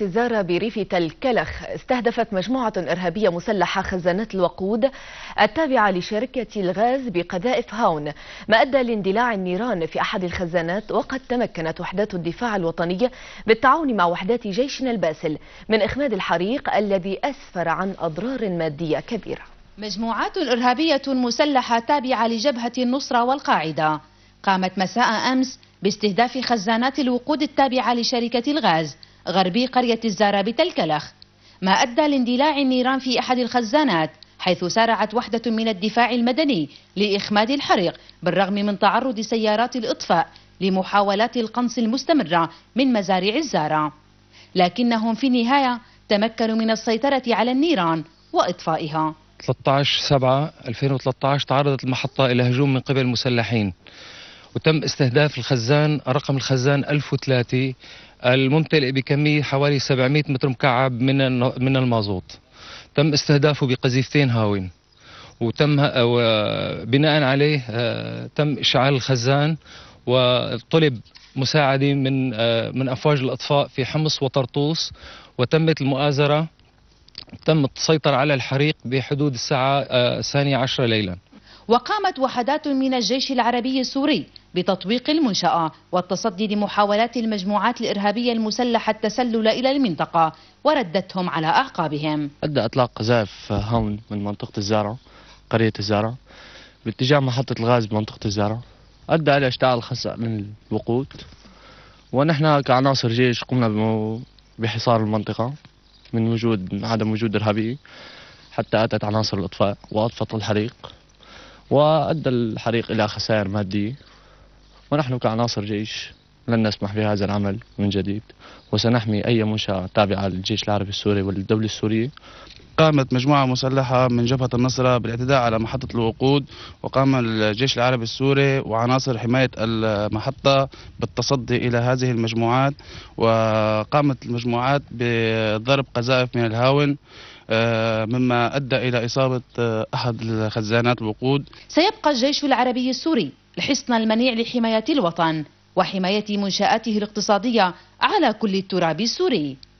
الزارة بريف تل كلخ استهدفت مجموعة إرهابية مسلحة خزانة الوقود التابعة لشركة الغاز بقذائف هاون ما أدى لاندلاع النيران في أحد الخزانات وقد تمكنت وحدات الدفاع الوطني بالتعاون مع وحدات جيشنا الباسل من إخماد الحريق الذي أسفر عن أضرار مادية كبيرة مجموعات إرهابية مسلحة تابعة لجبهة النصرة والقاعدة قامت مساء أمس باستهداف خزانات الوقود التابعة لشركة الغاز غربي قرية الزارة بتلكلخ ما أدى لاندلاع النيران في أحد الخزانات حيث سارعت وحدة من الدفاع المدني لإخماد الحريق بالرغم من تعرض سيارات الإطفاء لمحاولات القنص المستمرة من مزارع الزارة لكنهم في النهاية تمكنوا من السيطرة على النيران وإطفائها 13 7 2013 تعرضت المحطة إلى هجوم من قبل مسلحين وتم استهداف الخزان رقم الخزان 1003 الممتلئ بكمية حوالي 700 متر مكعب من من المازوت تم استهدافه بقذيفتين هاوين وتم بناء عليه آه، تم اشعال الخزان وطلب مساعده من آه، من افواج الاطفاء في حمص وطرطوس وتمت المؤازره تم السيطره على الحريق بحدود الساعه آه، الثانيه عشرة ليلا وقامت وحدات من الجيش العربي السوري بتطويق المنشأة والتصدي لمحاولات المجموعات الإرهابية المسلحة التسلل إلى المنطقة وردتهم على أعقابهم أدى إطلاق قذائف هون من منطقة الزارة قرية الزارة باتجاه محطة الغاز بمنطقة الزارة أدى إلى اشتعال الخسأ من الوقود ونحن كعناصر جيش قمنا بحصار المنطقة من وجود عدم وجود إرهابي حتى أتت عناصر الإطفاء وأطفت الحريق وأدى الحريق إلى خسائر مادية ونحن كعناصر جيش لن نسمح بهذا العمل من جديد وسنحمي أي منشأة تابعة للجيش العربي السوري والدولة السورية قامت مجموعة مسلحة من جبهة النصرة بالاعتداء على محطة الوقود وقام الجيش العربي السوري وعناصر حماية المحطة بالتصدي إلى هذه المجموعات وقامت المجموعات بضرب قذائف من الهاون آه، مما أدى إلى إصابة آه، أحد خزانات الوقود سيبقى الجيش العربي السوري الحصن المنيع لحماية الوطن وحماية منشآته الاقتصادية على كل التراب السوري